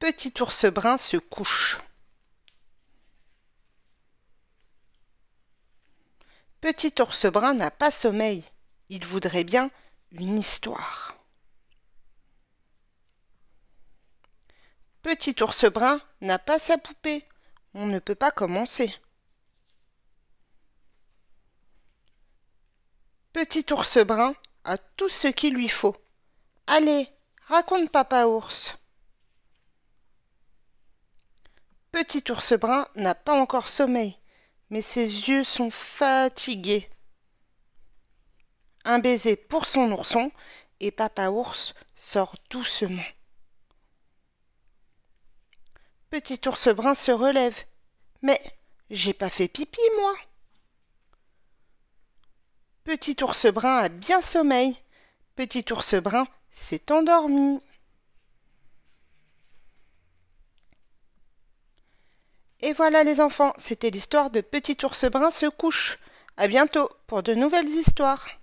Petit ours brun se couche. Petit ours brun n'a pas sommeil. Il voudrait bien une histoire. Petit ours brun n'a pas sa poupée. On ne peut pas commencer. Petit ours brun a tout ce qu'il lui faut. Allez, raconte papa ours. petit ours brun n'a pas encore sommeil, mais ses yeux sont fatigués. Un baiser pour son ourson, et papa ours sort doucement. Petit ours brun se relève. Mais j'ai pas fait pipi, moi. Petit ours brun a bien sommeil. Petit ours brun s'est endormi. Et voilà les enfants, c'était l'histoire de Petit ours brun se couche. A bientôt pour de nouvelles histoires.